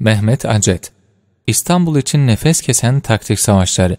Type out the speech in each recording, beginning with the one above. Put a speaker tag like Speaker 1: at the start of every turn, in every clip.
Speaker 1: Mehmet Acet İstanbul için nefes kesen taktik savaşları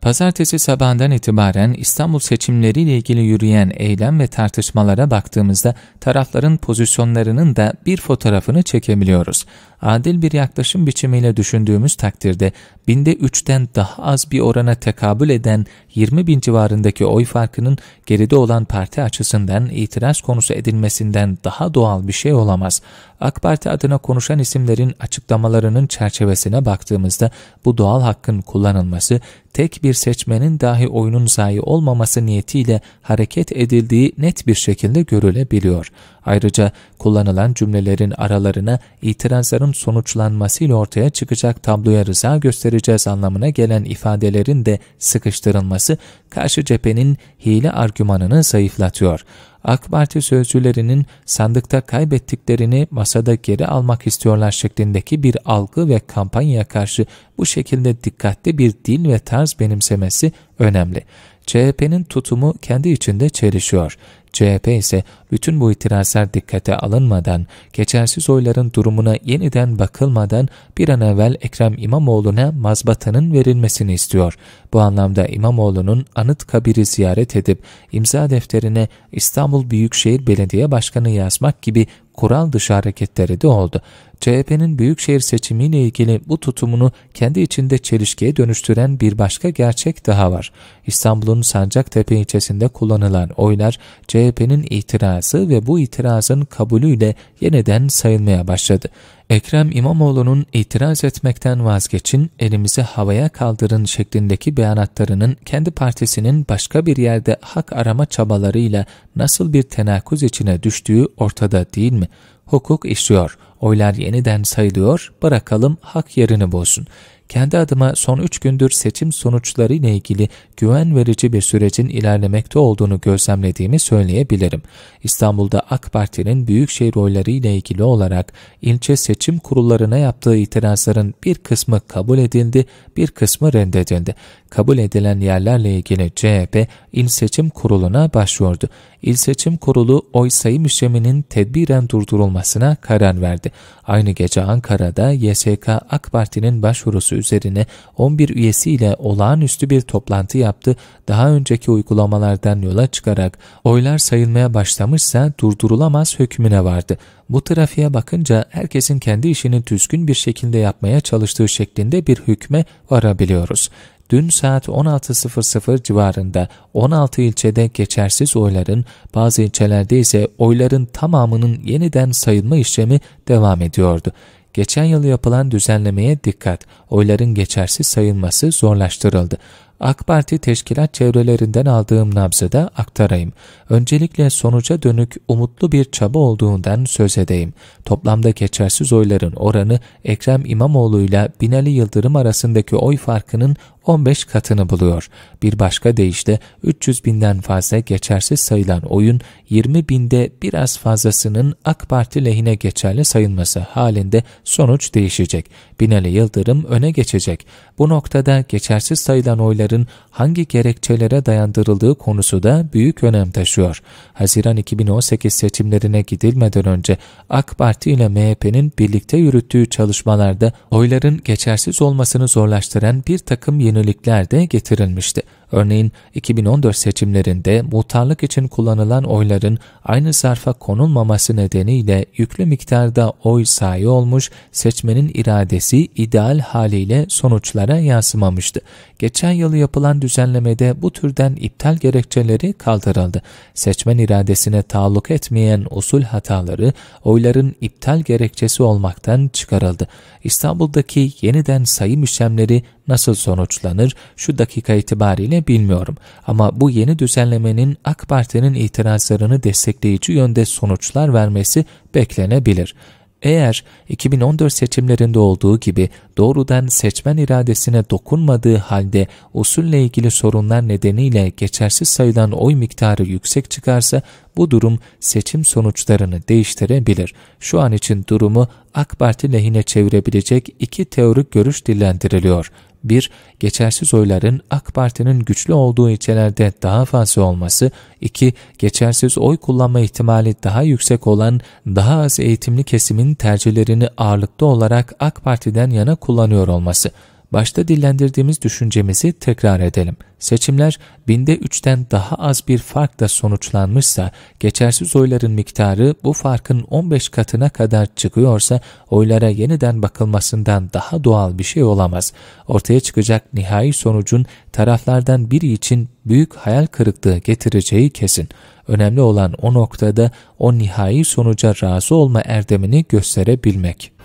Speaker 1: Pazartesi sabahından itibaren İstanbul seçimleriyle ilgili yürüyen eylem ve tartışmalara baktığımızda tarafların pozisyonlarının da bir fotoğrafını çekebiliyoruz adil bir yaklaşım biçimiyle düşündüğümüz takdirde binde üçten daha az bir orana tekabül eden 20 bin civarındaki oy farkının geride olan parti açısından itiraz konusu edilmesinden daha doğal bir şey olamaz. AK Parti adına konuşan isimlerin açıklamalarının çerçevesine baktığımızda bu doğal hakkın kullanılması tek bir seçmenin dahi oyunun zayi olmaması niyetiyle hareket edildiği net bir şekilde görülebiliyor. Ayrıca kullanılan cümlelerin aralarına itirazların sonuçlanmasıyla ortaya çıkacak tabloya rıza göstereceğiz anlamına gelen ifadelerin de sıkıştırılması karşı cephenin hile argümanını zayıflatıyor. AK Parti sözcülerinin sandıkta kaybettiklerini masada geri almak istiyorlar şeklindeki bir algı ve kampanyaya karşı bu şekilde dikkatli bir dil ve tarz benimsemesi önemli. CHP'nin tutumu kendi içinde çelişiyor. CHP ise bütün bu itirazlar dikkate alınmadan, geçersiz oyların durumuna yeniden bakılmadan bir an evvel Ekrem İmamoğlu'na mazbatanın verilmesini istiyor. Bu anlamda İmamoğlu'nun anıt kabiri ziyaret edip imza defterine İstanbul Büyükşehir Belediye Başkanı yazmak gibi kural dışı hareketleri de oldu. CHP'nin büyükşehir seçimiyle ilgili bu tutumunu kendi içinde çelişkiye dönüştüren bir başka gerçek daha var. İstanbul'un Sancaktepe ilçesinde kullanılan oylar CHP'nin itirazı ve bu itirazın kabulüyle yeniden sayılmaya başladı. Ekrem İmamoğlu'nun itiraz etmekten vazgeçin, elimizi havaya kaldırın şeklindeki beyanatlarının kendi partisinin başka bir yerde hak arama çabalarıyla nasıl bir tenakuz içine düştüğü ortada değil mi? Hukuk işliyor, oylar yeniden sayılıyor, bırakalım hak yerini bulsun. Kendi adıma son 3 gündür seçim sonuçları ile ilgili güven verici bir sürecin ilerlemekte olduğunu gözlemlediğimi söyleyebilirim. İstanbul'da AK Parti'nin büyükşehir oyları ile ilgili olarak ilçe seçim kurullarına yaptığı itirazların bir kısmı kabul edildi, bir kısmı reddedildi. Kabul edilen yerlerle ilgili CHP il seçim kuruluna başvurdu. İl seçim kurulu oy sayım işleminin tedbiren durdurulmasına karar verdi. Aynı gece Ankara'da YSK AK Parti'nin başvurusu üzerine 11 üyesiyle olağanüstü bir toplantı yaptı. Daha önceki uygulamalardan yola çıkarak oylar sayılmaya başlamışsa durdurulamaz hükmüne vardı. Bu trafiğe bakınca herkesin kendi işini düzgün bir şekilde yapmaya çalıştığı şeklinde bir hükme varabiliyoruz dün saat 16.00 civarında 16 ilçede geçersiz oyların, bazı ilçelerde ise oyların tamamının yeniden sayılma işlemi devam ediyordu. Geçen yıl yapılan düzenlemeye dikkat, oyların geçersiz sayılması zorlaştırıldı. AK Parti teşkilat çevrelerinden aldığım nabzıda aktarayım. Öncelikle sonuca dönük umutlu bir çaba olduğundan söz edeyim. Toplamda geçersiz oyların oranı Ekrem İmamoğlu ile Binali Yıldırım arasındaki oy farkının 15 katını buluyor. Bir başka deyişle 300 binden fazla geçersiz sayılan oyun 20 binde biraz fazlasının AK Parti lehine geçerli sayılması halinde sonuç değişecek. Binali Yıldırım öne geçecek. Bu noktada geçersiz sayılan oyların kararların hangi gerekçelere dayandırıldığı konusu da büyük önem taşıyor. Haziran 2018 seçimlerine gidilmeden önce AK Parti ile MHP'nin birlikte yürüttüğü çalışmalarda oyların geçersiz olmasını zorlaştıran bir takım yenilikler de getirilmişti. Örneğin 2014 seçimlerinde muhtarlık için kullanılan oyların aynı zarfa konulmaması nedeniyle yüklü miktarda oy sahi olmuş, seçmenin iradesi ideal haliyle sonuçlara yansımamıştı. Geçen yıl yapılan düzenlemede bu türden iptal gerekçeleri kaldırıldı. Seçmen iradesine taalluk etmeyen usul hataları oyların iptal gerekçesi olmaktan çıkarıldı. İstanbul'daki yeniden sayım işlemleri nasıl sonuçlanır şu dakika itibariyle bilmiyorum ama bu yeni düzenlemenin AK Parti'nin itirazlarını destekleyici yönde sonuçlar vermesi beklenebilir. Eğer 2014 seçimlerinde olduğu gibi doğrudan seçmen iradesine dokunmadığı halde usulle ilgili sorunlar nedeniyle geçersiz sayılan oy miktarı yüksek çıkarsa bu durum seçim sonuçlarını değiştirebilir. Şu an için durumu AK Parti lehine çevirebilecek iki teorik görüş dillendiriliyor. 1. Geçersiz oyların AK Parti'nin güçlü olduğu ilçelerde daha fazla olması. 2. Geçersiz oy kullanma ihtimali daha yüksek olan daha az eğitimli kesimin tercihlerini ağırlıklı olarak AK Parti'den yana kullanıyor olması. Başta dillendirdiğimiz düşüncemizi tekrar edelim. Seçimler binde üçten daha az bir farkla sonuçlanmışsa, geçersiz oyların miktarı bu farkın 15 katına kadar çıkıyorsa oylara yeniden bakılmasından daha doğal bir şey olamaz. Ortaya çıkacak nihai sonucun taraflardan biri için büyük hayal kırıklığı getireceği kesin. Önemli olan o noktada o nihai sonuca razı olma erdemini gösterebilmek.